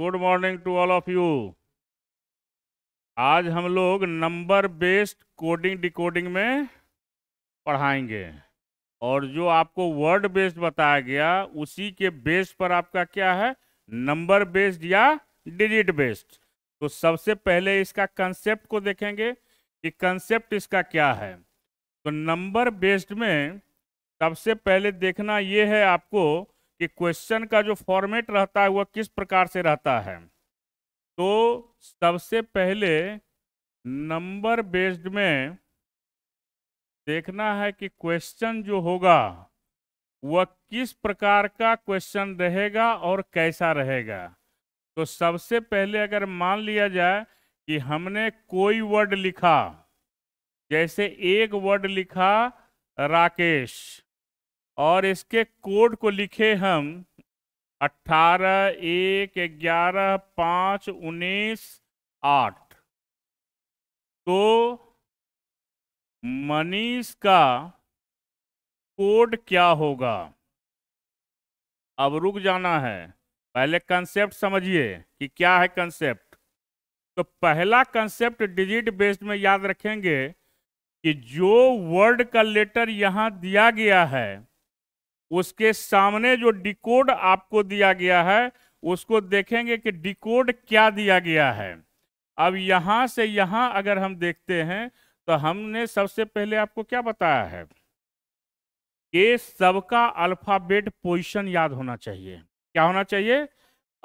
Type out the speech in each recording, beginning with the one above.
Good morning to all of you आज हम लोग नंबर बेस्ड कोडिंग डिकोडिंग में पढ़ाएंगे और जो आपको वर्ड बेस्ड बताया गया उसी के बेस पर आपका क्या है नंबर बेस्ड या डिजिट बेस्ड तो सबसे पहले इसका कंसेप्ट को देखेंगे कि कंसेप्ट इसका क्या है तो नंबर बेस्ड में सबसे पहले देखना ये है आपको कि क्वेश्चन का जो फॉर्मेट रहता है वह किस प्रकार से रहता है तो सबसे पहले नंबर बेस्ड में देखना है कि क्वेश्चन जो होगा वह किस प्रकार का क्वेश्चन रहेगा और कैसा रहेगा तो सबसे पहले अगर मान लिया जाए कि हमने कोई वर्ड लिखा जैसे एक वर्ड लिखा राकेश और इसके कोड को लिखे हम 18 एक ग्यारह पाँच उन्नीस आठ तो मनीष का कोड क्या होगा अब रुक जाना है पहले कंसेप्ट समझिए कि क्या है कंसेप्ट तो पहला कंसेप्ट डिजिट बेस्ड में याद रखेंगे कि जो वर्ड का लेटर यहाँ दिया गया है उसके सामने जो डिकोड आपको दिया गया है उसको देखेंगे कि डिकोड क्या दिया गया है अब यहां से यहां अगर हम देखते हैं तो हमने सबसे पहले आपको क्या बताया है कि सबका अल्फाबेट पोजिशन याद होना चाहिए क्या होना चाहिए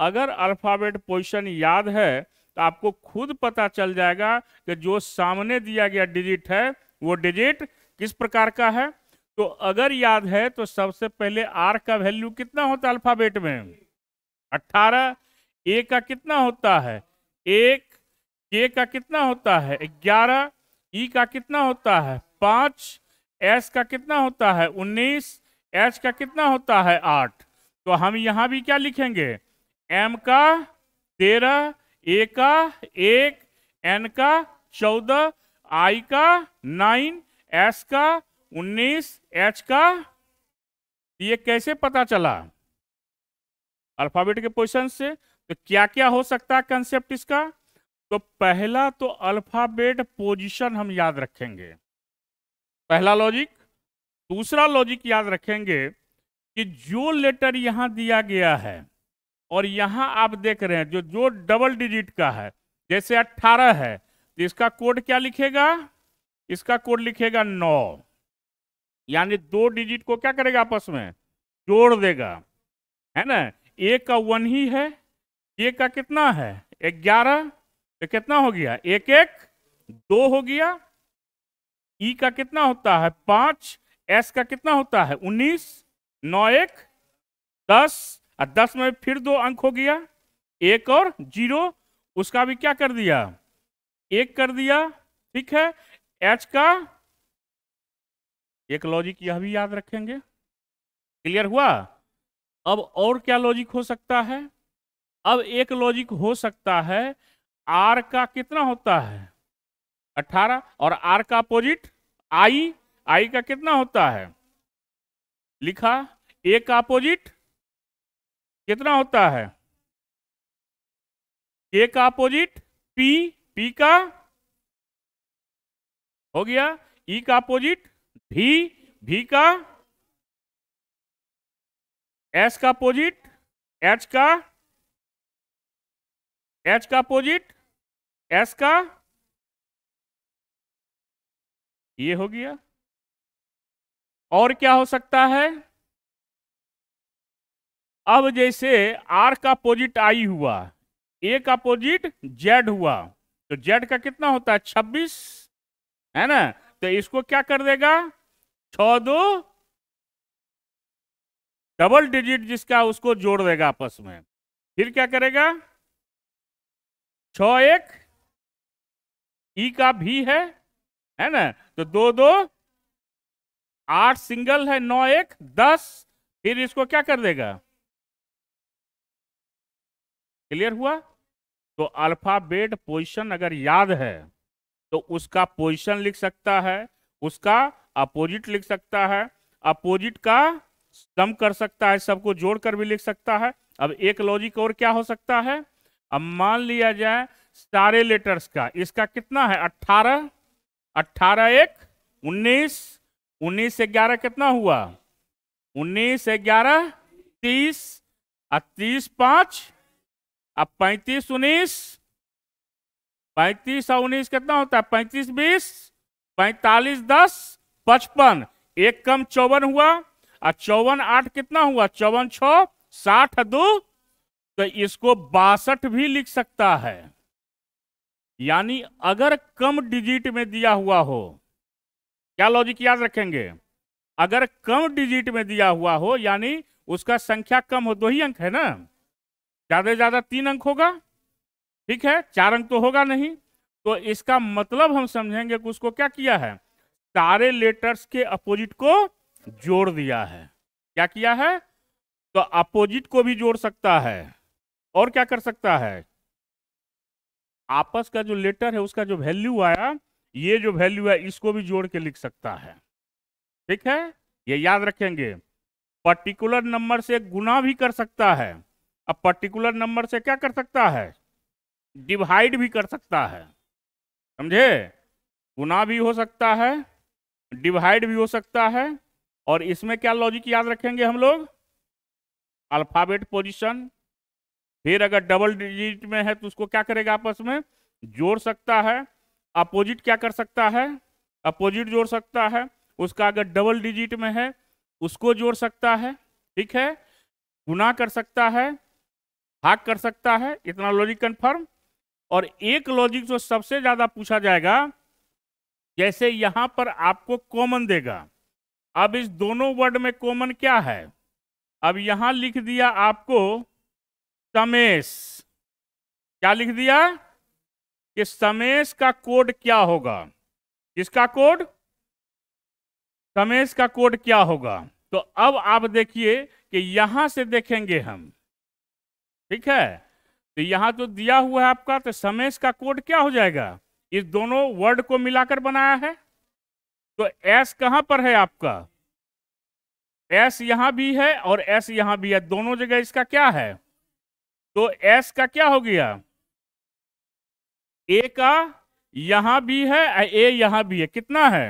अगर अल्फाबेट पोजिशन याद है तो आपको खुद पता चल जाएगा कि जो सामने दिया गया डिजिट है वो डिजिट किस प्रकार का है तो अगर याद है तो सबसे पहले आर का वैल्यू कितना होता है अल्फाबेट में अट्ठारह ए का कितना होता है एक के का कितना होता है ग्यारह ई e का कितना होता है पाँच एस का कितना होता है उन्नीस एच का कितना होता है आठ तो हम यहाँ भी क्या लिखेंगे एम का तेरह ए का एक एन का चौदह आई का नाइन एस का 19 एच का तो ये कैसे पता चला अल्फाबेट के पोजिशन से तो क्या क्या हो सकता है कंसेप्ट इसका तो पहला तो अल्फाबेट पोजिशन हम याद रखेंगे पहला लॉजिक दूसरा लॉजिक याद रखेंगे कि जो लेटर यहां दिया गया है और यहां आप देख रहे हैं जो जो डबल डिजिट का है जैसे 18 है तो इसका कोड क्या लिखेगा इसका कोड लिखेगा नौ यानी दो डिजिट को क्या करेगा आपस में जोड़ देगा है ना एक का वन ही है एक का कितना है ग्यारह तो कितना हो गया एक एक दो हो गया ई e का कितना होता है पांच एस का कितना होता है उन्नीस नौ एक दस और दस में फिर दो अंक हो गया एक और जीरो उसका भी क्या कर दिया एक कर दिया ठीक है एच का एक लॉजिक यह भी याद रखेंगे क्लियर हुआ अब और क्या लॉजिक हो सकता है अब एक लॉजिक हो सकता है आर का कितना होता है 18 और आर का अपोजिट आई आई का कितना होता है लिखा ए का अपोजिट कितना होता है ए का अपोजिट पी पी का हो गया ई e का अपोजिट भी भी का एस का अपोजिट एच का एच का अपोजिट एस का ये हो गया और क्या हो सकता है अब जैसे आर का अपोजिट आई हुआ ए का अपोजिट जेड हुआ तो जेड का कितना होता है छब्बीस है ना तो इसको क्या कर देगा छ दो डबल डिजिट जिसका उसको जोड़ देगा आपस में फिर क्या करेगा छ एक ई का भी है है ना तो दो दो आठ सिंगल है नौ एक दस फिर इसको क्या कर देगा क्लियर हुआ तो अल्फाबेट पोजीशन अगर याद है तो उसका पोजीशन लिख सकता है उसका अपोजिट लिख सकता है अपोजिट का सम कर सकता है सबको जोड़कर भी लिख सकता है अब एक लॉजिक और क्या हो सकता है अब मान लिया जाए सारे लेटर्स का इसका कितना है अट्ठारह अट्ठारह एक उन्नीस उन्नीस से ग्यारह कितना हुआ उन्नीस से ग्यारह तीस और तीस पांच अब पैंतीस उन्नीस पैंतीस और उन्नीस कितना होता है पैंतीस बीस पैंतालीस दस पचपन एक कम चौवन हुआ और चौवन आठ कितना हुआ चौवन छ साठ दो तो इसको बासठ भी लिख सकता है यानी अगर कम डिजिट में दिया हुआ हो क्या लॉजिक याद रखेंगे अगर कम डिजिट में दिया हुआ हो यानी उसका संख्या कम हो दो ही अंक है ना ज्यादा से ज्यादा तीन अंक होगा ठीक है चार अंक तो होगा नहीं तो इसका मतलब हम समझेंगे कि उसको क्या किया है सारे लेटर्स के अपोजिट को जोड़ दिया है क्या किया है तो अपोजिट को भी जोड़ सकता है और क्या कर सकता है आपस का जो लेटर है उसका जो वैल्यू आया ये जो वैल्यू है इसको भी जोड़ के लिख सकता है ठीक है ये याद रखेंगे पर्टिकुलर नंबर से गुना भी कर सकता है अब पर्टिकुलर नंबर से क्या कर सकता है डिवाइड भी कर सकता है समझे गुना भी हो सकता है डिवाइड भी हो सकता है और इसमें क्या लॉजिक याद रखेंगे हम लोग अल्फाबेट पोजिशन फिर अगर डबल डिजिट में है तो उसको क्या करेगा आपस में जोड़ सकता है अपोजिट क्या कर सकता है अपोजिट जोड़ सकता है उसका अगर डबल डिजिट में है उसको जोड़ सकता है ठीक है गुना कर सकता है हाक कर सकता है इतना लॉजिक कन्फर्म और एक लॉजिक जो सबसे ज़्यादा पूछा जाएगा जैसे यहां पर आपको कॉमन देगा अब इस दोनों वर्ड में कॉमन क्या है अब यहां लिख दिया आपको समेश क्या लिख दिया कि समेश का कोड क्या होगा किसका कोड समेश का कोड क्या होगा तो अब आप देखिए कि यहां से देखेंगे हम ठीक है तो यहां तो दिया हुआ है आपका तो समेश का कोड क्या हो जाएगा इस दोनों वर्ड को मिलाकर बनाया है तो एस कहां पर है आपका एस यहां भी है और एस यहां भी है दोनों जगह इसका क्या है तो एस का क्या हो गया ए का यहां भी है ए यहां भी है कितना है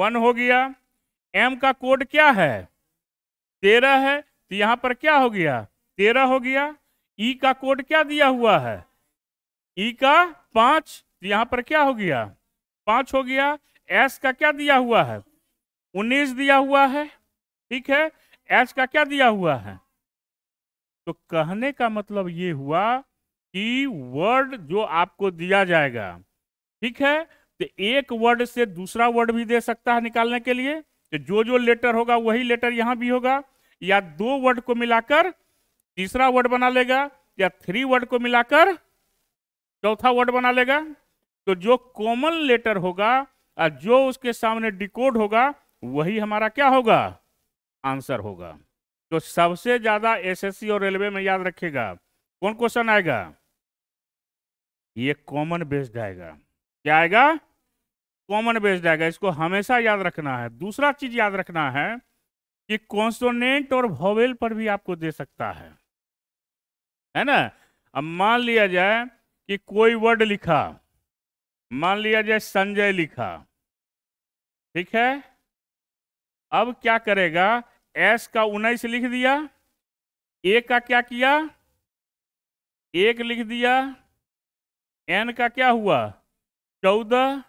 वन हो गया एम का कोड क्या है तेरह है तो यहां पर क्या हो गया तेरह हो गया ई e का कोड क्या दिया हुआ है ई e का पांच तो यहाँ पर क्या हो गया पांच हो गया एस का क्या दिया हुआ है उन्नीस दिया हुआ है ठीक है एस का क्या दिया हुआ है तो कहने का मतलब ये हुआ कि वर्ड जो आपको दिया जाएगा ठीक है तो एक वर्ड से दूसरा वर्ड भी दे सकता है निकालने के लिए तो जो जो लेटर होगा वही लेटर यहां भी होगा या दो वर्ड को मिलाकर तीसरा वर्ड बना लेगा या थ्री वर्ड को मिलाकर चौथा वर्ड बना लेगा तो जो कॉमन लेटर होगा और जो उसके सामने डिकोड होगा वही हमारा क्या होगा आंसर होगा तो सबसे ज्यादा एसएससी और रेलवे में याद रखेगा कौन क्वेश्चन आएगा ये कॉमन बेस्ड आएगा क्या आएगा कॉमन बेस्ड आएगा इसको हमेशा याद रखना है दूसरा चीज याद रखना है कि कॉन्सोनेंट और भोवेल पर भी आपको दे सकता है है ना अब मान लिया जाए कि कोई वर्ड लिखा मान लिया जाए संजय लिखा ठीक है अब क्या करेगा एस का उन्नीस लिख दिया ए का क्या किया एक लिख दिया एन का क्या हुआ चौदह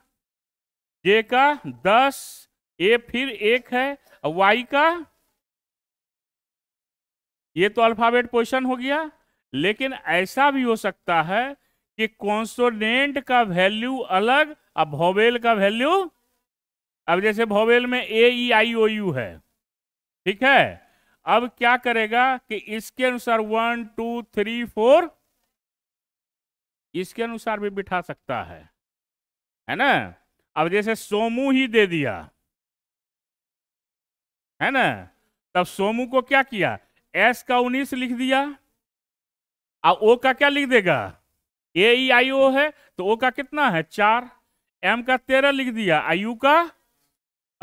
जे का दस ए फिर एक है वाई का ये तो अल्फाबेट पोजिशन हो गया लेकिन ऐसा भी हो सकता है कि कॉन्सोनेंट का वैल्यू अलग अब भोवेल का वैल्यू अब जैसे भोवेल में ए ई आई ओ यू है ठीक है अब क्या करेगा कि इसके अनुसार वन टू थ्री फोर इसके अनुसार भी बिठा सकता है है ना अब जैसे सोमू ही दे दिया है ना तब सोमू को क्या किया एस का उन्नीस लिख दिया और ओ का क्या लिख देगा ए ई आई ओ है तो ओ का कितना है चार एम का तेरह लिख दिया आई यू का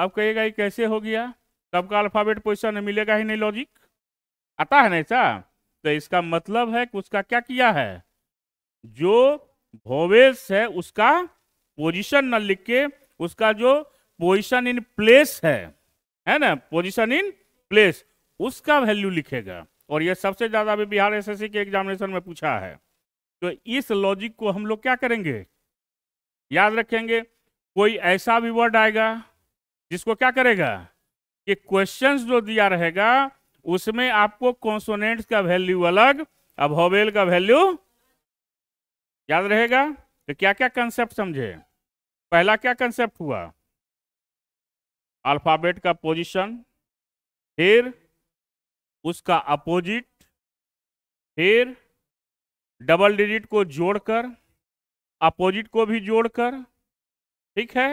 अब कहेगा ये कैसे हो गया का अल्फाबेट पोजिशन है मिलेगा ही नहीं लॉजिक आता है ना ऐसा तो इसका मतलब है कि उसका क्या किया है जो भोवेस है उसका पोजिशन न लिख के उसका जो पोजिशन इन प्लेस है है ना पोजिशन इन प्लेस उसका वैल्यू लिखेगा और यह सबसे ज्यादा अभी बिहार एसएससी के एग्जामिनेशन में पूछा है तो इस लॉजिक को हम लोग क्या करेंगे याद रखेंगे कोई ऐसा भी वर्ड आएगा जिसको क्या करेगा कि क्वेश्चन जो दिया रहेगा उसमें आपको कॉन्सोनेंट का वैल्यू अलग अब हॉबेल का वैल्यू याद रहेगा तो क्या क्या कंसेप्ट समझे पहला क्या कंसेप्ट हुआ अल्फाबेट का पोजीशन फिर उसका अपोजिट फिर डबल डिजिट को जोड़कर अपोजिट को भी जोड़कर ठीक है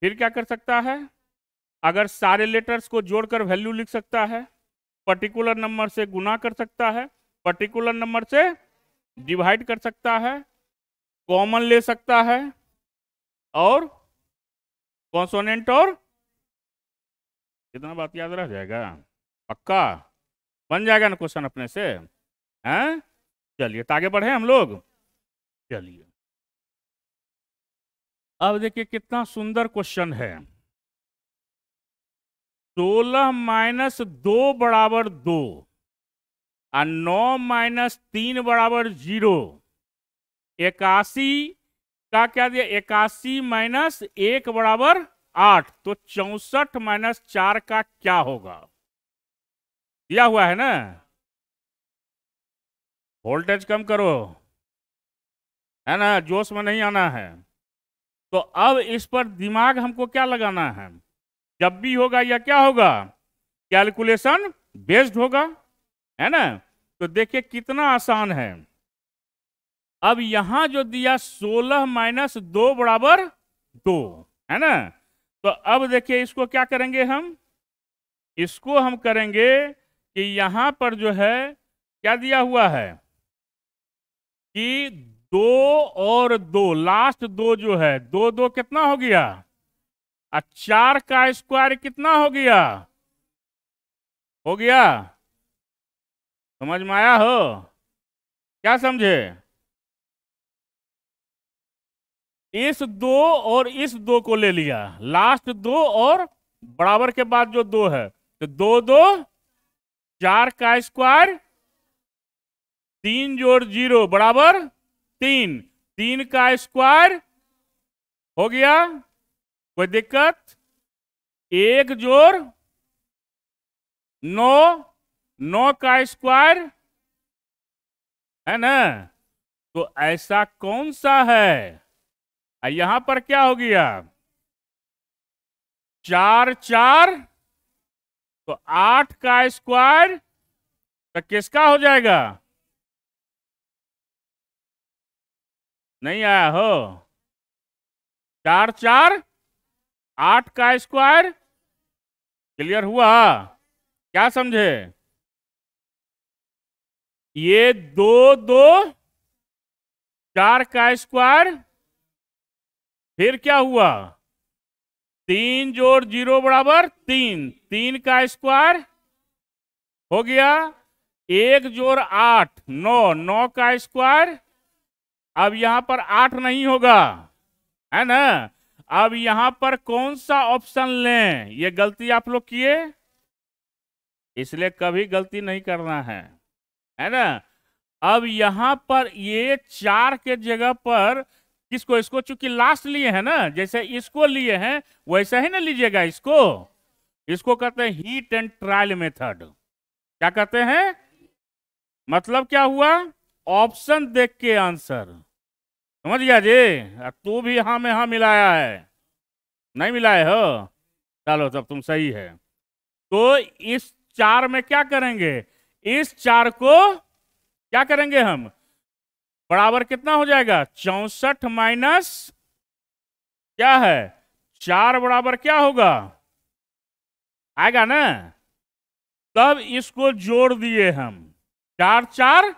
फिर क्या कर सकता है अगर सारे लेटर्स को जोड़कर वैल्यू लिख सकता है पर्टिकुलर नंबर से गुना कर सकता है पर्टिकुलर नंबर से डिवाइड कर सकता है कॉमन ले सकता है और कॉन्सोनेंट और कितना बात याद रह जाएगा पक्का बन जाएगा ना क्वेश्चन अपने से हैं चलिए तो आगे बढ़े हम लोग चलिए अब देखिए कितना सुंदर क्वेश्चन है सोलह माइनस दो बराबर दो और नौ माइनस तीन बराबर जीरो इक्यासी का क्या दिया इक्यासी माइनस एक बराबर आठ तो चौसठ माइनस चार का क्या होगा दिया हुआ है ना वोल्टेज कम करो है ना जोश में नहीं आना है तो अब इस पर दिमाग हमको क्या लगाना है जब भी होगा या क्या होगा कैलकुलेशन बेस्ड होगा है ना तो देखिए कितना आसान है अब यहां जो दिया सोलह माइनस दो बराबर दो है ना तो अब देखिए इसको क्या करेंगे हम इसको हम करेंगे कि यहां पर जो है क्या दिया हुआ है कि दो और दो लास्ट दो जो है दो दो कितना हो गया और चार का स्क्वायर कितना हो गया हो गया समझ में आया हो क्या समझे इस दो और इस दो को ले लिया लास्ट दो और बराबर के बाद जो दो है तो दो दो चार का स्क्वायर तीन जोड़ जीरो बराबर तीन तीन का स्क्वायर हो गया कोई दिक्कत एक जोड़ नौ नौ का स्क्वायर है ना तो ऐसा कौन सा है यहां पर क्या हो गया चार चार तो आठ का स्क्वायर तो किसका हो जाएगा नहीं आया हो चार चार आठ का स्क्वायर क्लियर हुआ क्या समझे ये दो दो चार का स्क्वायर फिर क्या हुआ तीन जोड़ जीरो बराबर तीन तीन का स्क्वायर हो गया एक जोड़ आठ नौ नौ का स्क्वायर अब यहां पर आठ नहीं होगा है ना अब यहां पर कौन सा ऑप्शन लें ये गलती आप लोग किए इसलिए कभी गलती नहीं करना है है ना अब यहां पर ये चार के जगह पर किसको इसको चूंकि लास्ट लिए है ना जैसे इसको लिए हैं वैसा ही ना लीजिएगा इसको इसको कहते हैं हीट एंड ट्रायल मेथड क्या कहते हैं मतलब क्या हुआ ऑप्शन देख के आंसर समझ गया जी तू भी हाँ में हाँ मिलाया है नहीं मिलाए हो चलो तब तुम सही है तो इस चार में क्या करेंगे इस चार को क्या करेंगे हम बराबर कितना हो जाएगा चौसठ माइनस क्या है चार बराबर क्या होगा आएगा ना तब इसको जोड़ दिए हम चार चार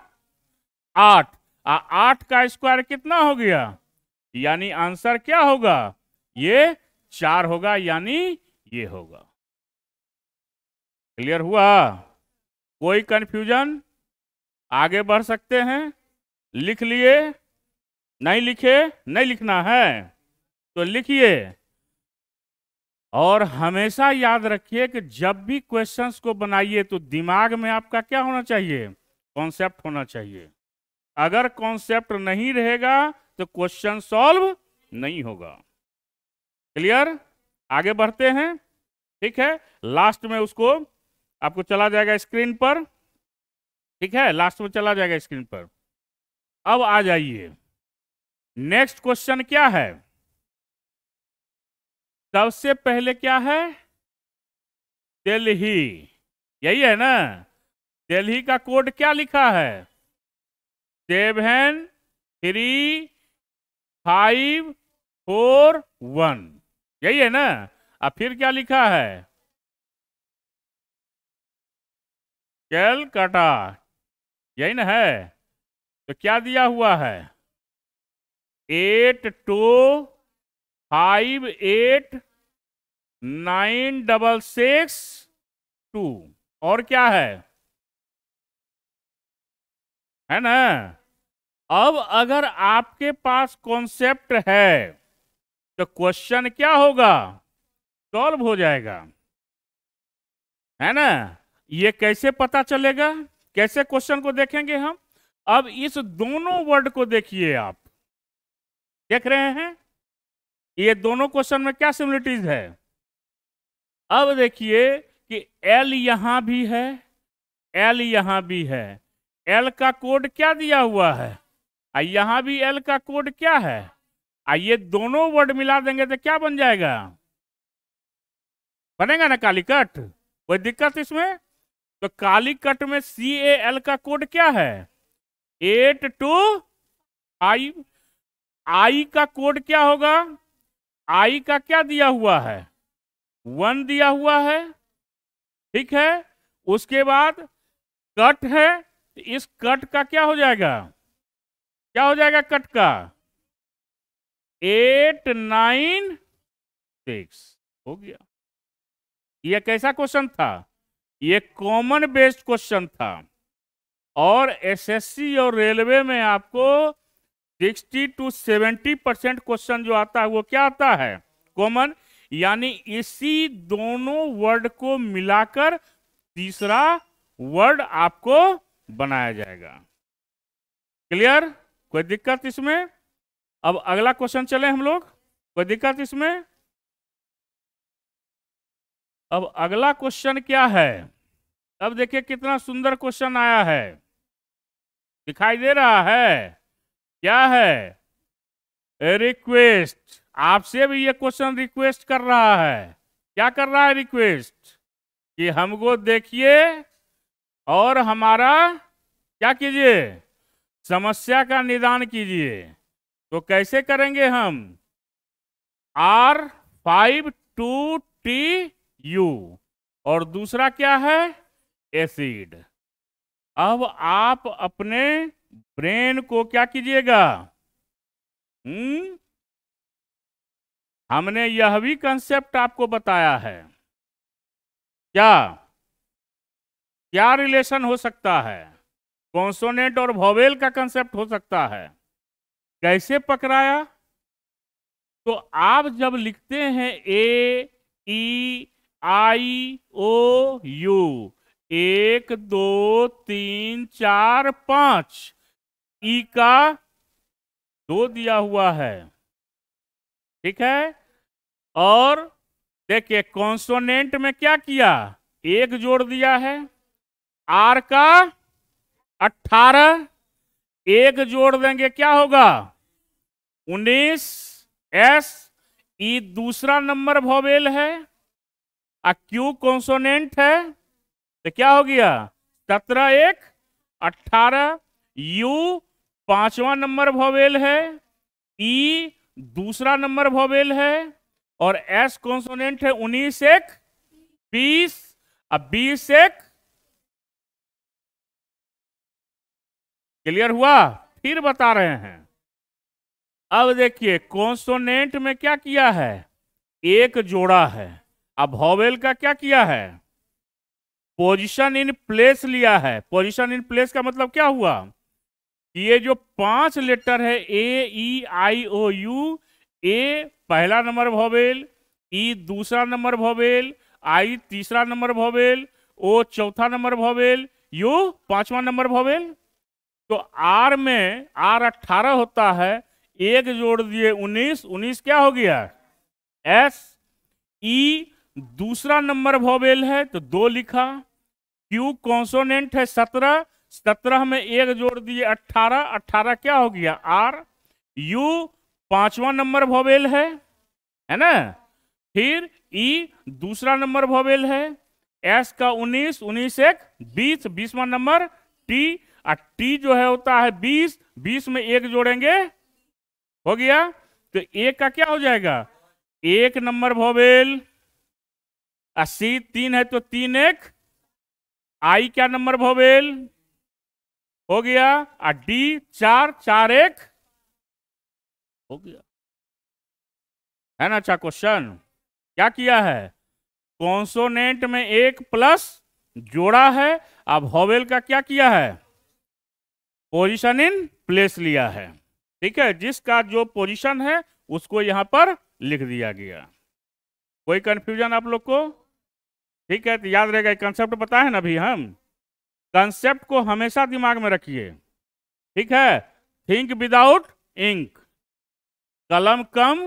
आठ आठ का स्क्वायर कितना हो गया यानी आंसर क्या होगा ये चार होगा यानी ये होगा क्लियर हुआ कोई कंफ्यूजन आगे बढ़ सकते हैं लिख लिए नहीं लिखे नहीं लिखना है तो लिखिए और हमेशा याद रखिए कि जब भी क्वेश्चंस को बनाइए तो दिमाग में आपका क्या होना चाहिए कॉन्सेप्ट होना चाहिए अगर कॉन्सेप्ट नहीं रहेगा तो क्वेश्चन सॉल्व नहीं होगा क्लियर आगे बढ़ते हैं ठीक है लास्ट में उसको आपको चला जाएगा स्क्रीन पर ठीक है लास्ट में चला जाएगा स्क्रीन पर अब आ जाइए नेक्स्ट क्वेश्चन क्या है सबसे पहले क्या है दिल्ली यही है ना दिल्ली का कोड क्या लिखा है seven three five four one यही है ना अब फिर क्या लिखा है कैलकाटा यही ना है तो क्या दिया हुआ है eight two five eight nine double six two और क्या है है ना अब अगर आपके पास कॉन्सेप्ट है तो क्वेश्चन क्या होगा सॉल्व हो जाएगा है ना ये कैसे पता चलेगा कैसे क्वेश्चन को देखेंगे हम अब इस दोनों वर्ड को देखिए आप देख रहे हैं ये दोनों क्वेश्चन में क्या सिमिलिटीज है अब देखिए कि एल यहां भी है एल यहां भी है एल का कोड क्या दिया हुआ है और यहाँ भी एल का कोड क्या है और ये दोनों वर्ड मिला देंगे तो क्या बन जाएगा बनेगा ना कालीकट कोई दिक्कत इसमें तो कालीकट में सी ए एल का कोड क्या है एट टू आई आई का कोड क्या होगा आई का क्या दिया हुआ है वन दिया हुआ है ठीक है उसके बाद कट है तो इस कट का क्या हो जाएगा क्या हो जाएगा कट का एट नाइन सिक्स हो गया यह कैसा क्वेश्चन था यह कॉमन बेस्ड क्वेश्चन था और एसएससी और रेलवे में आपको 60 टू 70 परसेंट क्वेश्चन जो आता है वो क्या आता है कॉमन यानी इसी दोनों वर्ड को मिलाकर तीसरा वर्ड आपको बनाया जाएगा क्लियर कोई दिक्कत इसमें अब अगला क्वेश्चन चले हम लोग कोई दिक्कत इसमें अब अगला क्वेश्चन क्या है अब देखिए कितना सुंदर क्वेश्चन आया है दिखाई दे रहा है क्या है रिक्वेस्ट आपसे भी ये क्वेश्चन रिक्वेस्ट कर रहा है क्या कर रहा है रिक्वेस्ट कि हमको देखिए और हमारा क्या कीजिए समस्या का निदान कीजिए तो कैसे करेंगे हम R five two T U और दूसरा क्या है एसिड अब आप अपने ब्रेन को क्या कीजिएगा हम्म हमने यह भी कंसेप्ट आपको बताया है क्या क्या रिलेशन हो सकता है कॉन्सोनेंट और भोवेल का कंसेप्ट हो सकता है कैसे पकड़ाया तो आप जब लिखते हैं ए ई आई ओ यू एक दो तीन चार पांच ई e का दो दिया हुआ है ठीक है और देखिए कॉन्सोनेंट में क्या किया एक जोड़ दिया है आर का अठारह एक जोड़ देंगे क्या होगा उन्नीस एस ई दूसरा नंबर भोवेल है और क्यू कॉन्सोनेंट है तो क्या हो गया सत्रह एक अठारह यू पांचवा नंबर भोवेल है ई दूसरा नंबर भोवेल है और एस कॉन्सोनेंट है उन्नीस एक बीस अब बीस एक क्लियर हुआ फिर बता रहे हैं अब देखिए कॉन्सोनेंट में क्या किया है एक जोड़ा है अब हॉवेल का क्या किया है पोजीशन इन प्लेस लिया है पोजीशन इन प्लेस का मतलब क्या हुआ ये जो पांच लेटर है ए ई आई ओ यू ए पहला नंबर भवेल ई दूसरा नंबर भवेल आई तीसरा नंबर भवेल ओ चौथा नंबर भवेल यू पांचवा नंबर भवेल तो आर में आर अट्ठारह होता है एक जोड़ दिए उन्नीस उन्नीस क्या हो गया एस ई दूसरा नंबर भोबेल है तो दो लिखा क्यू कॉन्सोनेंट है सत्रह सत्रह में एक जोड़ दिए अट्ठारह अट्ठारह क्या हो गया आर यू पांचवा नंबर भोबेल है है ना फिर ई दूसरा नंबर भोबेल है एस का उन्नीस उन्नीस एक बीस बीसवा नंबर टी और टी जो है होता है बीस बीस में एक जोड़ेंगे हो गया तो एक का क्या हो जाएगा एक नंबर भोबेल अस्सी तीन है तो तीन एक आई क्या नंबर भोबेल हो गया और डी चार चार एक हो गया है ना अच्छा क्वेश्चन क्या किया है कॉन्सोनेंट में एक प्लस जोड़ा है अब हॉवेल का क्या किया है पोजिशन इन प्लेस लिया है ठीक है जिसका जो पोजिशन है उसको यहाँ पर लिख दिया गया कोई कंफ्यूजन आप लोग को ठीक है तो याद रहेगा कंसेप्ट बताए ना अभी हम कंसेप्ट को हमेशा दिमाग में रखिए ठीक है थिंक विदाउट इंक कलम कम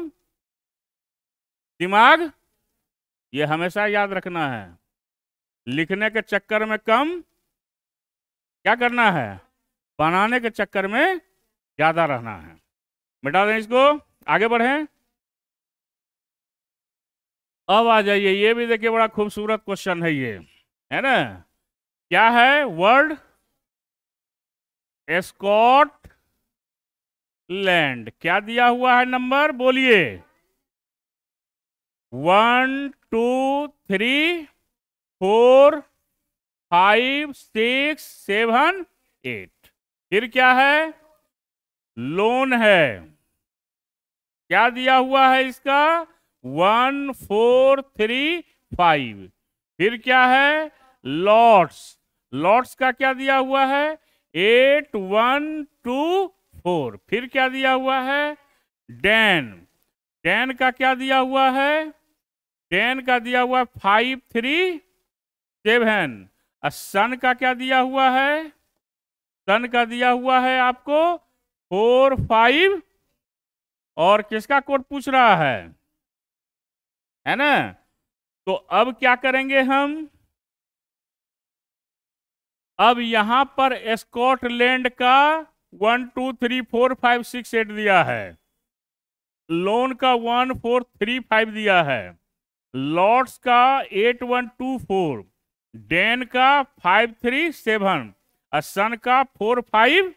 दिमाग ये हमेशा याद रखना है लिखने के चक्कर में कम क्या करना है बनाने के चक्कर में ज्यादा रहना है मिटा दें इसको आगे बढ़े अब आ जाइए ये भी देखिए बड़ा खूबसूरत क्वेश्चन है ये है ना क्या है वर्ड एस्कॉट लैंड क्या दिया हुआ है नंबर बोलिए one two three four five six seven eight फिर क्या है लोन है क्या दिया हुआ है इसका वन फोर थ्री फाइव फिर क्या है लॉट्स लॉट्स का क्या दिया हुआ है एट वन टू फोर फिर क्या दिया हुआ है डेन डेन का क्या दिया हुआ है डेन का दिया हुआ है फाइव थ्री सेवन सन का क्या दिया हुआ है सन का दिया हुआ है आपको फोर फाइव और किसका कोड पूछ रहा है है ना तो अब क्या करेंगे हम अब यहां पर स्कॉटलैंड का one two three four five six eight दिया है लोन का वन फोर थ्री फाइव दिया है लॉर्ड्स का eight one two four den का फाइव थ्री सेवन असन सन का फोर फाइव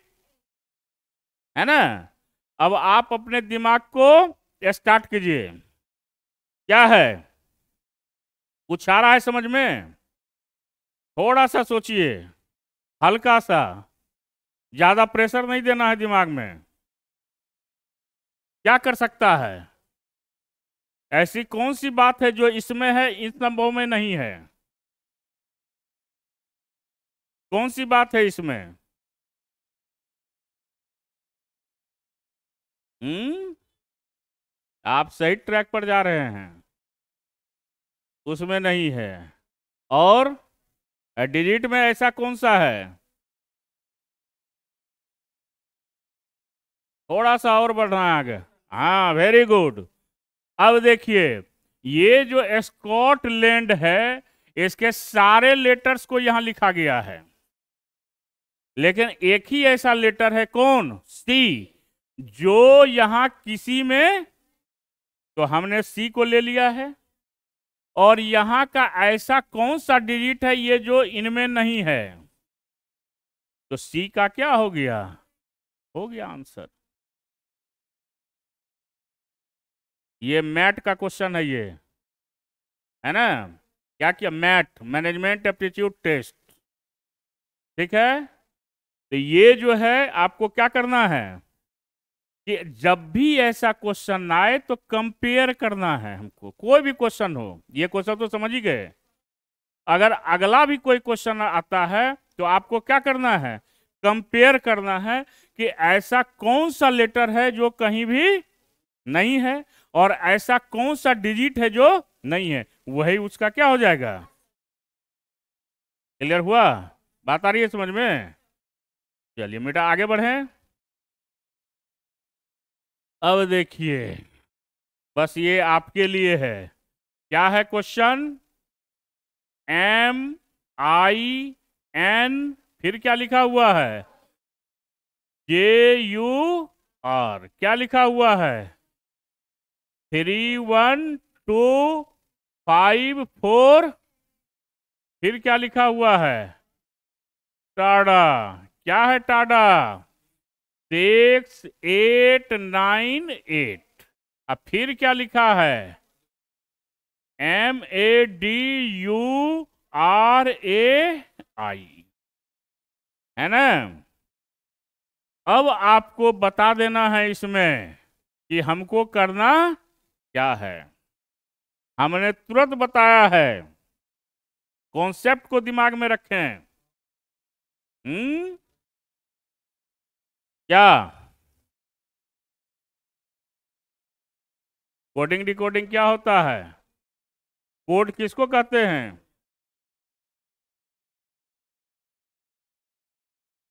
है ना अब आप अपने दिमाग को स्टार्ट कीजिए क्या है कुछ आ रहा है समझ में थोड़ा सा सोचिए हल्का सा ज़्यादा प्रेशर नहीं देना है दिमाग में क्या कर सकता है ऐसी कौन सी बात है जो इसमें है इस संभव में नहीं है कौन सी बात है इसमें हम्म आप सही ट्रैक पर जा रहे हैं उसमें नहीं है और डिजिट में ऐसा कौन सा है थोड़ा सा और बढ़ना आगे हाँ वेरी गुड अब देखिए ये जो स्कॉटलैंड है इसके सारे लेटर्स को यहां लिखा गया है लेकिन एक ही ऐसा लेटर है कौन सी जो यहां किसी में तो हमने सी को ले लिया है और यहां का ऐसा कौन सा डिजिट है ये जो इनमें नहीं है तो सी का क्या हो गया हो गया आंसर ये मैट का क्वेश्चन है ये है ना क्या किया मैट मैनेजमेंट एप्टीट्यूड टेस्ट ठीक है तो ये जो है आपको क्या करना है कि जब भी ऐसा क्वेश्चन आए तो कंपेयर करना है हमको कोई भी क्वेश्चन हो ये क्वेश्चन तो समझ ही गए अगर अगला भी कोई क्वेश्चन आता है तो आपको क्या करना है कंपेयर करना है कि ऐसा कौन सा लेटर है जो कहीं भी नहीं है और ऐसा कौन सा डिजिट है जो नहीं है वही उसका क्या हो जाएगा क्लियर हुआ बात आ रही है समझ में चलिए बेटा आगे बढ़े अब देखिए बस ये आपके लिए है क्या है क्वेश्चन एम आई एन फिर क्या लिखा हुआ है जे यू आर क्या लिखा हुआ है three one two five four फिर क्या लिखा हुआ है टाडा क्या है टाडा सिक्स एट नाइन एट अब फिर क्या लिखा है M A D U R A I है ना अब आपको बता देना है इसमें कि हमको करना क्या है हमने तुरंत बताया है कॉन्सेप्ट को दिमाग में रखें हम्म क्या कोडिंग डिकोडिंग क्या होता है कोड किसको कहते हैं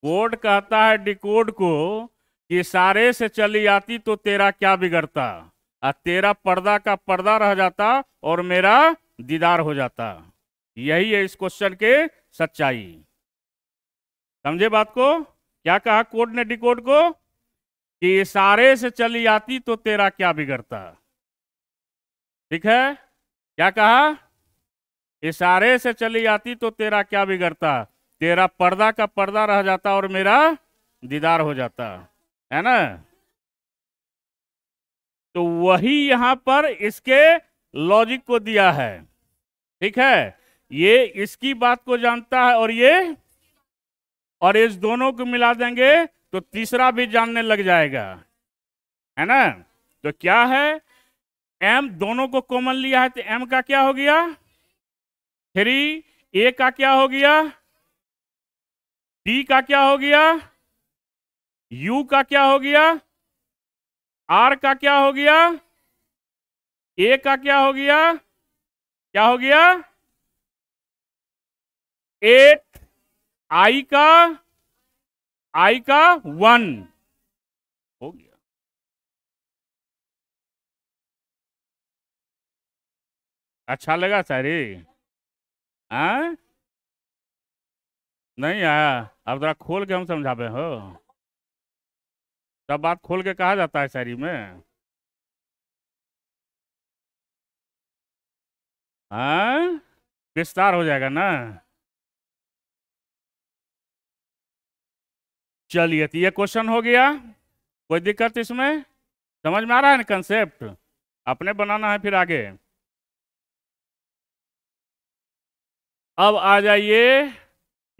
कोड कहता है डिकोड को कि सारे से चली आती तो तेरा क्या बिगड़ता और तेरा पर्दा का पर्दा रह जाता और मेरा दीदार हो जाता यही है इस क्वेश्चन के सच्चाई समझे बात को क्या कहा कोर्ट ने डिकोड को कि इशारे से चली आती तो तेरा क्या बिगड़ता ठीक है क्या कहा इशारे से चली आती तो तेरा क्या बिगड़ता तेरा पर्दा का पर्दा रह जाता और मेरा दीदार हो जाता है ना तो वही यहां पर इसके लॉजिक को दिया है ठीक है ये इसकी बात को जानता है और ये और इस दोनों को मिला देंगे तो तीसरा भी जानने लग जाएगा है ना तो क्या है एम दोनों को कॉमन लिया है तो एम का क्या हो गया थ्री ए का क्या हो गया डी का क्या हो गया यू का क्या हो गया आर का क्या हो गया ए का क्या हो गया क्या हो गया एट आई का आई का वन हो गया अच्छा लगा सर हाँ? नहीं आया अब जरा खोल के हम समझावे हो सब बात खोल के कहा जाता है शायरी में विस्तार हाँ? हो जाएगा ना चलिए तो ये क्वेश्चन हो गया कोई दिक्कत इसमें समझ में आ रहा है ना कंसेप्ट अपने बनाना है फिर आगे अब आ जाइए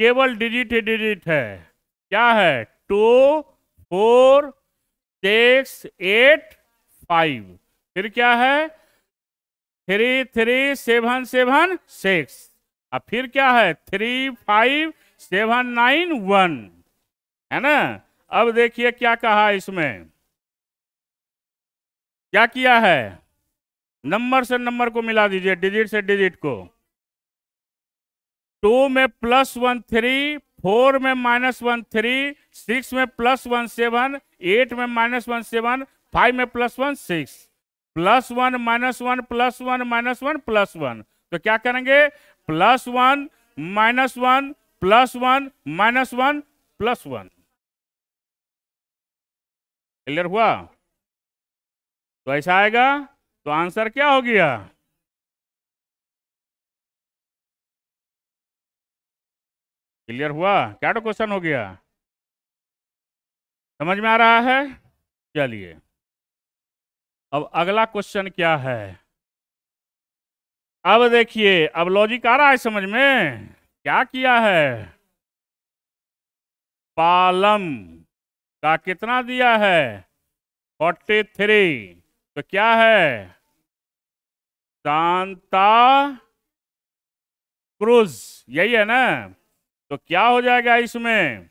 केवल डिजिट ही डिजिट है क्या है two four six eight five फिर क्या है three three seven seven six और फिर क्या है three five seven nine one है ना अब देखिए क्या कहा इसमें क्या किया है नंबर से नंबर को मिला दीजिए डिजिट से डिजिट को टू में प्लस वन थ्री फोर में माइनस वन थ्री सिक्स में प्लस वन सेवन एट में माइनस वन सेवन फाइव में plus one six plus one minus one plus one minus one plus one तो क्या करेंगे plus one minus one plus one minus one plus one clear हुआ तो ऐसा आएगा तो आंसर क्या हो गया क्लियर हुआ क्या तो क्वेश्चन हो गया समझ में आ रहा है चलिए अब अगला क्वेश्चन क्या है अब देखिए अब लॉजिक आ रहा है समझ में क्या किया है पालम का कितना दिया है फोर्टी थ्री तो क्या है सांता क्रूज यही है ना तो क्या हो जाएगा इसमें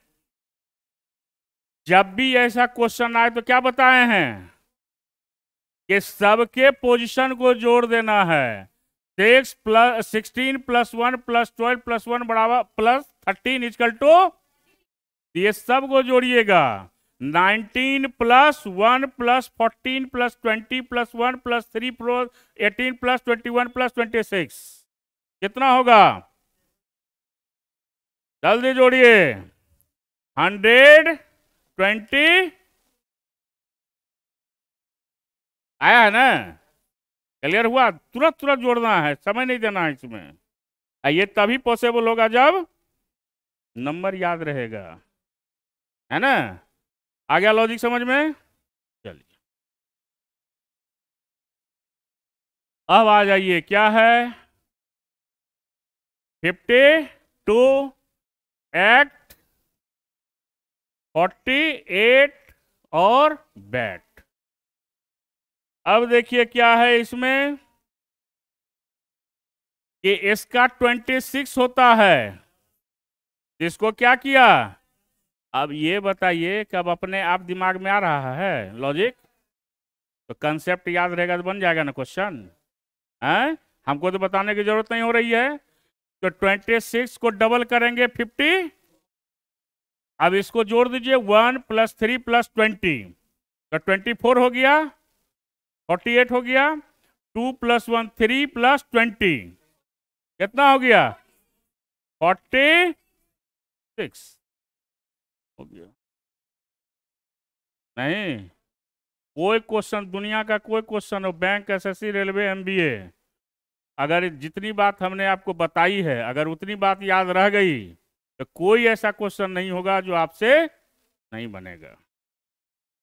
जब भी ऐसा क्वेश्चन आए तो क्या बताए हैं कि सबके पोजीशन को जोड़ देना है six plus sixteen plus one plus twelve plus one बराबर प्लस थर्टीन इजकल टू ये सब को जोड़िएगा nineteen plus one plus fourteen plus twenty plus one plus three plus eighteen plus twenty one plus twenty six कितना होगा जल्दी जोड़िए hundred twenty आया है ना क्लियर हुआ तुरंत तुरंत जोड़ना है समय नहीं देना है इसमें ये तभी पॉसिबल होगा जब नंबर याद रहेगा है ना आ गया लॉजिक समझ में चलिए अब आ जाइए क्या है fifty two act forty eight और बैट अब देखिए क्या है इसमें कि इसका ट्वेंटी सिक्स होता है इसको क्या किया अब ये बताइए कि अब अपने आप दिमाग में आ रहा है लॉजिक तो कंसेप्ट याद रहेगा तो बन जाएगा ना क्वेश्चन हैं हमको तो बताने की जरूरत नहीं हो रही है तो ट्वेंटी सिक्स को डबल करेंगे फिफ्टी अब इसको जोड़ दीजिए one plus three plus twenty तो ट्वेंटी फोर हो गया फोर्टी एट हो गया two plus one three plus twenty कितना हो गया फोर्टी सिक्स हो गया नहीं कोई क्वेश्चन दुनिया का कोई क्वेश्चन हो बैंक एसएससी रेलवे एमबीए अगर जितनी बात हमने आपको बताई है अगर उतनी बात याद रह गई तो कोई ऐसा क्वेश्चन नहीं होगा जो आपसे नहीं बनेगा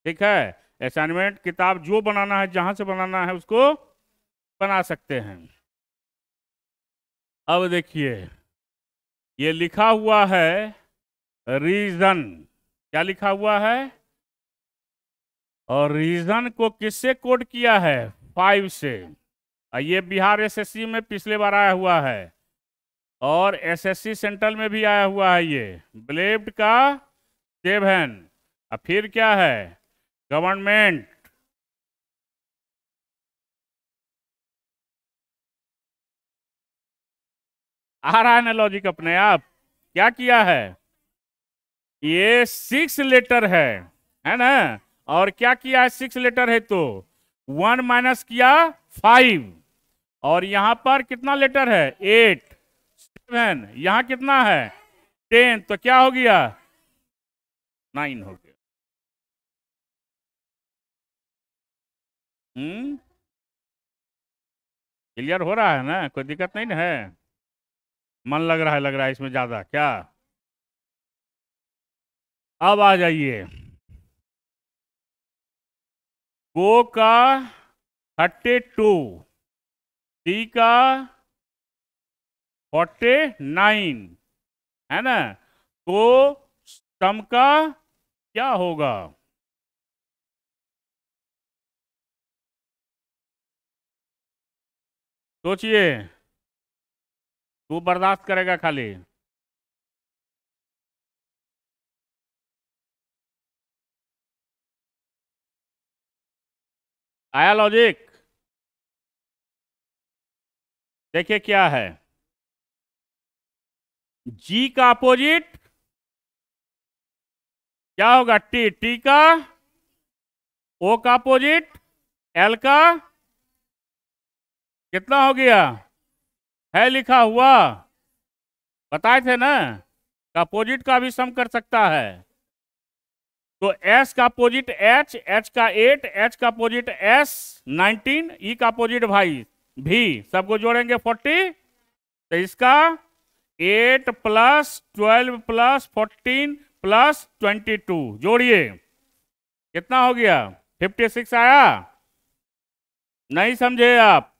ठीक है असाइनमेंट किताब जो बनाना है जहां से बनाना है उसको बना सकते हैं अब देखिए ये लिखा हुआ है रीजन क्या लिखा हुआ है और रीजन को किससे कोड किया है फाइव से ये बिहार एसएससी में पिछले बार आया हुआ है और एसएससी सेंट्रल में भी आया हुआ है ये ब्लेब्ड का सेवन और फिर क्या है गवर्नमेंट आ रहा है ना लॉजिक अपने आप क्या किया है ये सिक्स लेटर है है ना और क्या किया है सिक्स लेटर है तो वन माइनस किया फाइव और यहां पर कितना लेटर है एट सेवन यहां कितना है टेन तो क्या हो गया नाइन हो गया हम्म क्लियर हो रहा है ना कोई दिक्कत नहीं है मन लग रहा है लग रहा है इसमें ज्यादा क्या अब आ जाइए गो का थर्टी टू सी का फोर्टी नाइन है ना तो सम का क्या होगा सोचिए तू बर्दाश्त करेगा खाली आया लॉजिक देखिए क्या है जी का अपोजिट क्या होगा टी टी का ओ का अपोजिट एल का कितना हो गया है लिखा हुआ बताए थे ना अपोजिट का भी सम कर सकता है तो एस का अपोजिट एच एच का एट एच का अपोजिट एस नाइनटीन ई का अपोजिट भाई भी सबको जोड़ेंगे फोर्टी तो इसका eight plus twelve plus fourteen plus twenty two जोड़िए कितना हो गया फिफ्टी सिक्स आया नहीं समझे आप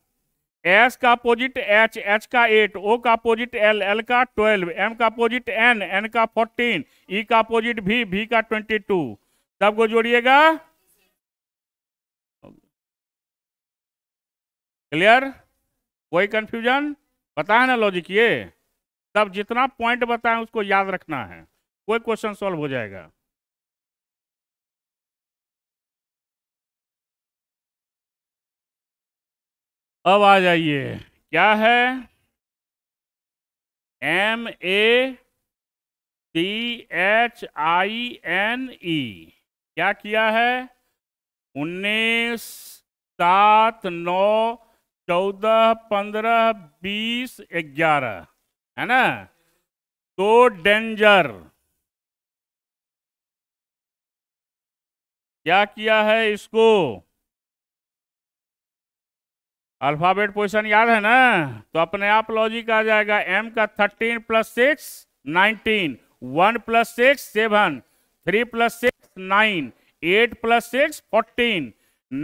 एस का अपोजिट एच एच का एट ओ का अपोजिट एल एल का ट्वेल्व एम का अपोजिट एन एन का फोर्टीन ई e का अपोजिट भी भी का ट्वेंटी टू सबको जोड़िएगा क्लियर कोई कंफ्यूजन पता है ना लॉजिक ये तब जितना पॉइंट बताएं उसको याद रखना है कोई क्वेश्चन सॉल्व हो जाएगा अब आ जाइए क्या है M A T H I N E क्या किया है उन्नीस सात नौ चौदह पंद्रह बीस ग्यारह है ना तो डेंजर क्या किया है इसको अल्फाबेट पोजिशन याद है ना तो अपने आप लॉजिक आ जाएगा एम का thirteen plus six nineteen one plus six seven three plus six nine eight plus six fourteen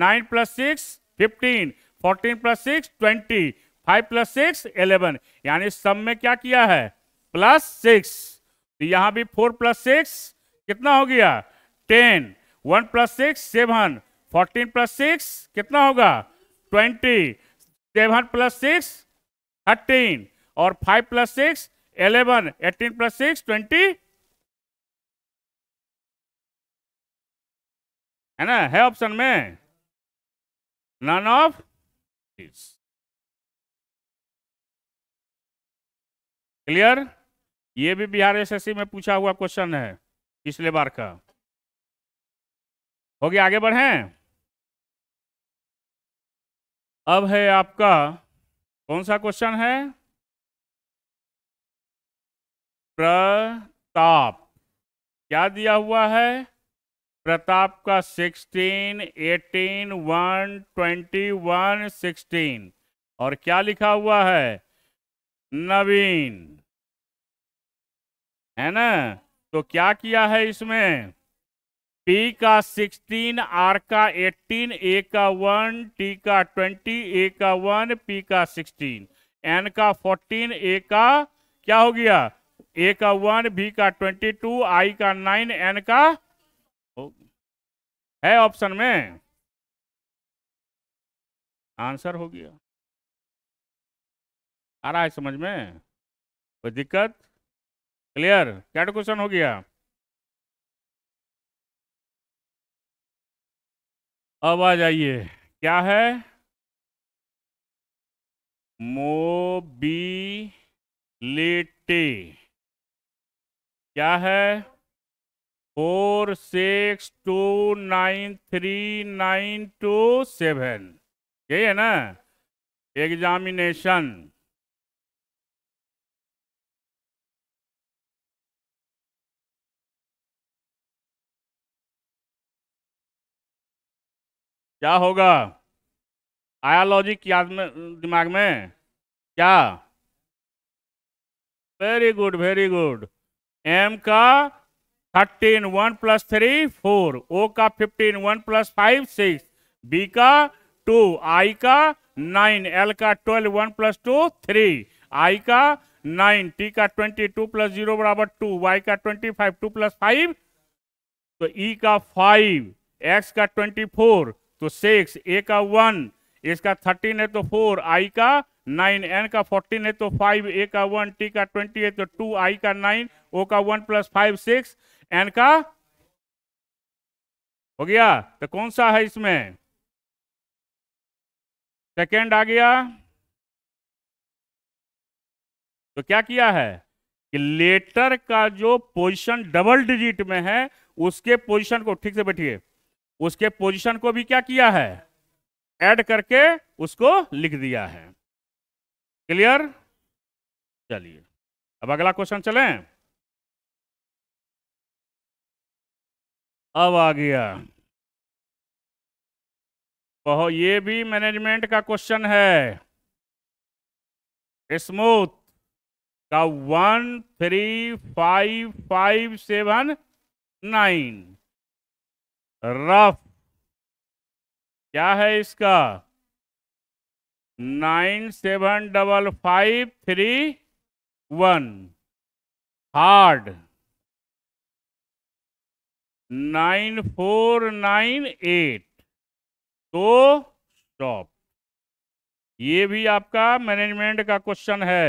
nine plus six fifteen fourteen plus six twenty five plus six eleven यानी सब में क्या किया है प्लस सिक्स तो यहाँ भी फोर प्लस सिक्स कितना हो गया ten one plus six seven fourteen plus six कितना होगा twenty seven plus six thirteen और five plus six eleven eighteen plus six twenty है ना है ऑप्शन में नन ऑफ दिस क्लियर ये भी बिहार एसएससी में पूछा हुआ क्वेश्चन है पिछले बार का हो गया आगे बढ़े अब है आपका कौन सा क्वेश्चन है प्रताप क्या दिया हुआ है प्रताप का 16, 18, 1, 21, 16 और क्या लिखा हुआ है नवीन है ना तो क्या किया है इसमें टी का 16, आर का 18, ए का 1, टी का 20, ए का 1, पी का 16, एन का 14, ए का क्या हो गया ए का 1, बी का 22, आई का 9, एन का है ऑप्शन में आंसर हो गया आ रहा है समझ में कोई दिक्कत क्लियर क्या क्वेश्चन हो गया अब आ जाइए क्या है मोबिलिटी क्या है four six two nine three nine two seven यही है ना एग्जामिनेशन क्या होगा आया लॉजिक याद में दिमाग में क्या very good very good M का thirteen one plus three four O का fifteen one plus five six B का टू आई का नाइन एल का twelve one plus two three I का नाइन टी का ट्वेंटी टू प्लस जीरो बराबर two Y का twenty five two plus five तो E e का five X का ट्वेंटी फोर तो सिक्स ए का वन इसका थर्टीन है तो फोर आई का नाइन एन का फोर्टीन है तो फाइव ए का वन टी का ट्वेंटी है तो टू आई का नाइन ओ का one plus five six N का हो गया तो कौन सा है इसमें सेकेंड आ गया तो क्या किया है कि लेटर का जो पोजीशन डबल डिजिट में है उसके पोजीशन को ठीक से बैठिए उसके पोजीशन को भी क्या किया है ऐड करके उसको लिख दिया है क्लियर चलिए अब अगला क्वेश्चन चलें अब आ गया कहो ये भी मैनेजमेंट का क्वेश्चन है स्मूथ का one three five five seven nine rough क्या है इसका nine seven double five three one hard nine four nine eight तो स्टॉप ये भी आपका मैनेजमेंट का क्वेश्चन है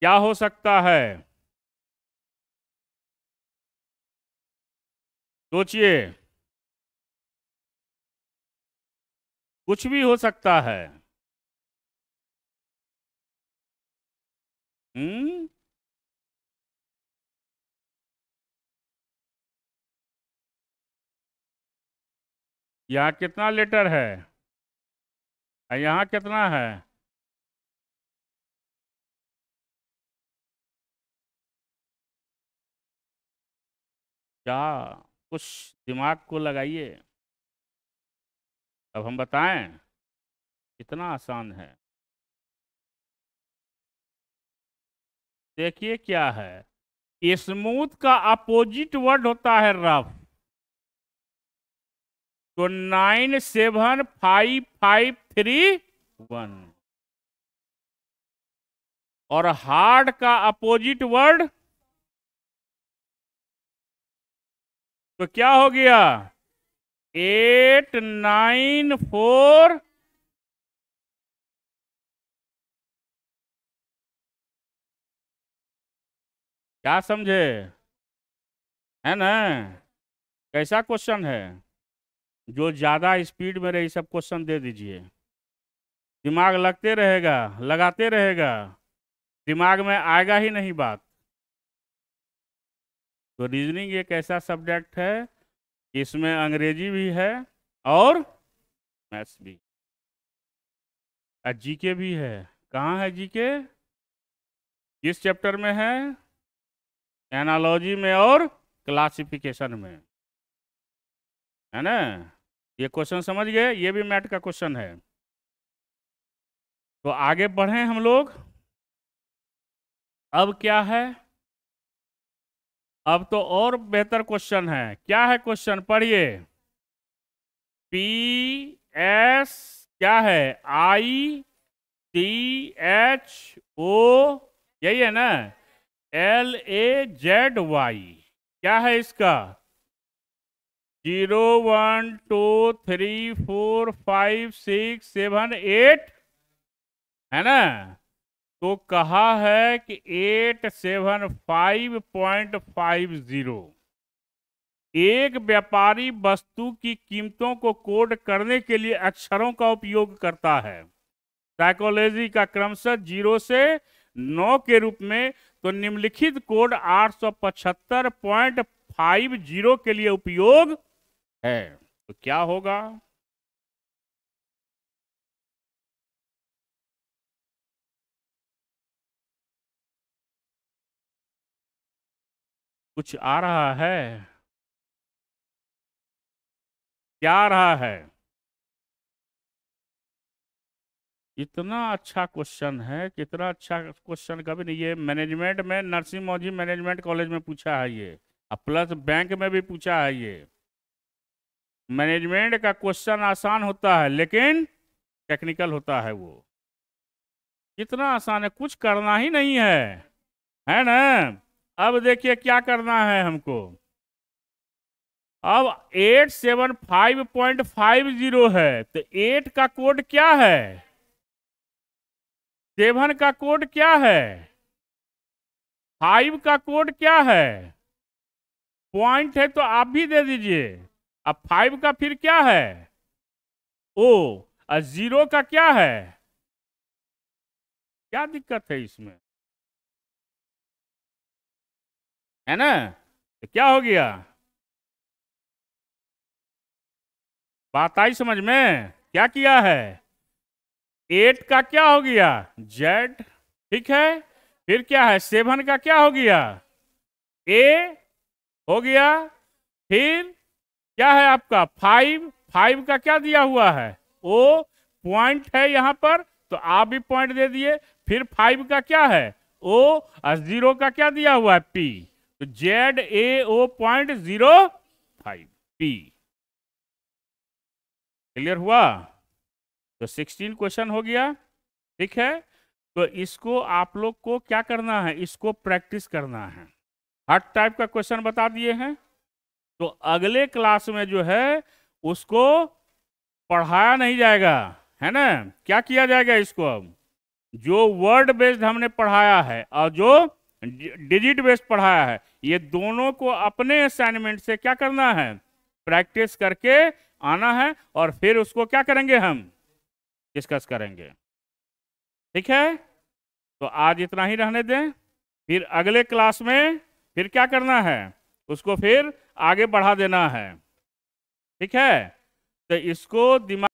क्या हो सकता है सोचिए कुछ भी हो सकता है हम्म यहाँ कितना लेटर है यहाँ कितना है क्या कुछ दिमाग को लगाइए अब हम बताएं कितना आसान है देखिए क्या है स्मूथ का अपोजिट वर्ड होता है रफ तो nine seven five five three one और हार्ड का अपोजिट वर्ड तो क्या हो गया एट नाइन फोर क्या समझे है ना कैसा क्वेश्चन है जो ज़्यादा स्पीड में रही सब क्वेश्चन दे दीजिए दिमाग लगते रहेगा लगाते रहेगा दिमाग में आएगा ही नहीं बात तो रीजनिंग एक ऐसा सब्जेक्ट है इसमें अंग्रेजी भी है और मैथ्स भी जीके भी है कहाँ है जीके किस चैप्टर में है एनालॉजी में और क्लासिफिकेशन में है ना ये क्वेश्चन समझ गए ये भी मैट का क्वेश्चन है तो आगे बढ़े हम लोग अब क्या है अब तो और बेहतर क्वेश्चन है क्या है क्वेश्चन पढ़िए पी एस क्या है आई टी एच ओ यही है ना एल ए जेड वाई क्या है इसका zero one two three four five six seven eight है ना तो कहा है कि eight seven five point five zero एक व्यापारी वस्तु की कीमतों को कोड करने के लिए अक्षरों का उपयोग करता है साइकोलॉजी का क्रमशः जीरो से नौ के रूप में तो निम्नलिखित कोड आठ सौ पचहत्तर पॉइंट फाइव जीरो के लिए उपयोग है तो क्या होगा कुछ आ रहा है क्या आ रहा है इतना अच्छा क्वेश्चन है कितना अच्छा क्वेश्चन कभी नहीं ये मैनेजमेंट में नरसिंह मौजी मैनेजमेंट कॉलेज में पूछा है ये और प्लस बैंक में भी पूछा है ये मैनेजमेंट का क्वेश्चन आसान होता है लेकिन टेक्निकल होता है वो कितना आसान है कुछ करना ही नहीं है है ना अब देखिए क्या करना है हमको अब eight seven five point five zero है तो एट का कोड क्या है सेवन का कोड क्या है फाइव का कोड क्या है पॉइंट है तो आप भी दे दीजिए अब फाइव का फिर क्या है ओ और जीरो का क्या है क्या दिक्कत है इसमें है ना तो क्या हो गया बात आई समझ में क्या किया है एट का क्या हो गया जेड ठीक है फिर क्या है सेवन का क्या हो गया ए हो गया फिर क्या है आपका फाइव फाइव का क्या दिया हुआ है ओ पॉइंट है यहां पर तो आप भी पॉइंट दे दिए फिर फाइव का क्या है ओ और जीरो का क्या दिया हुआ है पी तो Z A O point zero five P clear हुआ तो सिक्सटीन क्वेश्चन हो गया ठीक है तो इसको आप लोग को क्या करना है इसको प्रैक्टिस करना है हर टाइप का क्वेश्चन बता दिए हैं तो अगले क्लास में जो है उसको पढ़ाया नहीं जाएगा है ना क्या किया जाएगा इसको अब जो वर्ड बेस्ड हमने पढ़ाया है और जो डिजिट बेस्ड पढ़ाया है ये दोनों को अपने असाइनमेंट से क्या करना है प्रैक्टिस करके आना है और फिर उसको क्या करेंगे हम डिस्कस करेंगे ठीक है तो आज इतना ही रहने दें फिर अगले क्लास में फिर क्या करना है उसको फिर आगे बढ़ा देना है ठीक है तो इसको दिमाग